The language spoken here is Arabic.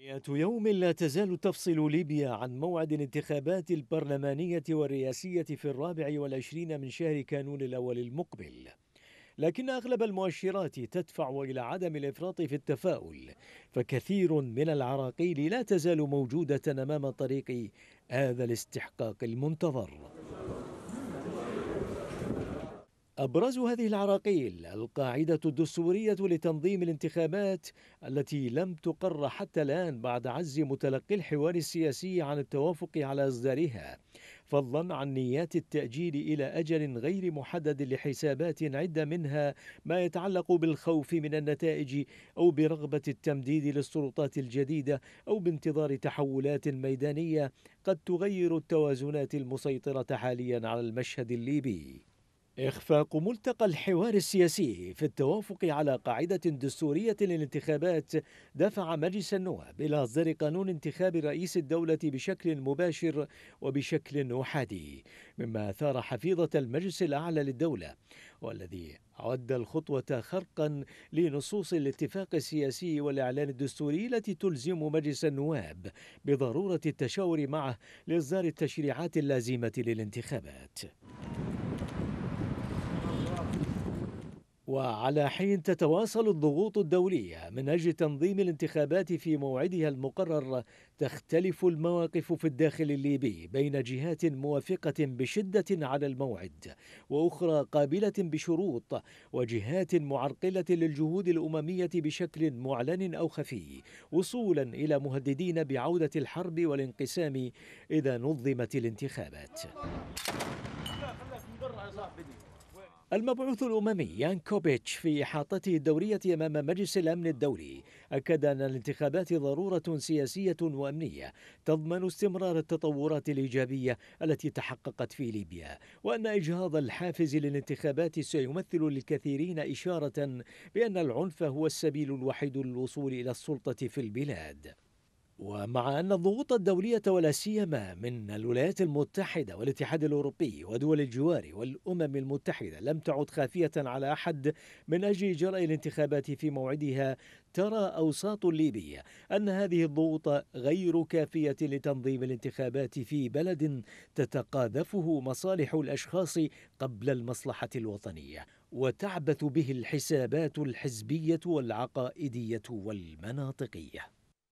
مئة يوم لا تزال تفصل ليبيا عن موعد الانتخابات البرلمانية والرئاسية في الرابع والعشرين من شهر كانون الأول المقبل لكن أغلب المؤشرات تدفع إلى عدم الإفراط في التفاؤل فكثير من العراقيل لا تزال موجودة أمام طريق هذا الاستحقاق المنتظر أبرز هذه العراقيل القاعدة الدستورية لتنظيم الانتخابات التي لم تقر حتى الآن بعد عز متلقي الحوار السياسي عن التوافق على إصدارها فضلا عن نيات التأجيل إلى أجل غير محدد لحسابات عدة منها ما يتعلق بالخوف من النتائج أو برغبة التمديد للسلطات الجديدة أو بانتظار تحولات ميدانية قد تغير التوازنات المسيطرة حاليا على المشهد الليبي إخفاق ملتقى الحوار السياسي في التوافق على قاعدة دستورية للانتخابات دفع مجلس النواب إلى إصدار قانون انتخاب رئيس الدولة بشكل مباشر وبشكل أحادي مما أثار حفيظة المجلس الأعلى للدولة والذي عد الخطوة خرقا لنصوص الاتفاق السياسي والإعلان الدستوري التي تلزم مجلس النواب بضرورة التشاور معه لإصدار التشريعات اللازمة للانتخابات وعلى حين تتواصل الضغوط الدولية من أجل تنظيم الانتخابات في موعدها المقرر تختلف المواقف في الداخل الليبي بين جهات موافقة بشدة على الموعد وأخرى قابلة بشروط وجهات معرقلة للجهود الأممية بشكل معلن أو خفي وصولا إلى مهددين بعودة الحرب والانقسام إذا نظمت الانتخابات المبعوث الأممي يان كوبيتش في إحاطته الدورية أمام مجلس الأمن الدولي أكد أن الانتخابات ضرورة سياسية وأمنية تضمن استمرار التطورات الإيجابية التي تحققت في ليبيا وأن إجهاض الحافز للانتخابات سيمثل للكثيرين إشارة بأن العنف هو السبيل الوحيد للوصول إلى السلطة في البلاد ومع أن الضغوط الدولية ولا سيما من الولايات المتحدة والاتحاد الأوروبي ودول الجوار والأمم المتحدة لم تعد خافية على أحد من أجل جراء الانتخابات في موعدها ترى أوساط ليبيا أن هذه الضغوط غير كافية لتنظيم الانتخابات في بلد تتقاذفه مصالح الأشخاص قبل المصلحة الوطنية وتعبث به الحسابات الحزبية والعقائدية والمناطقية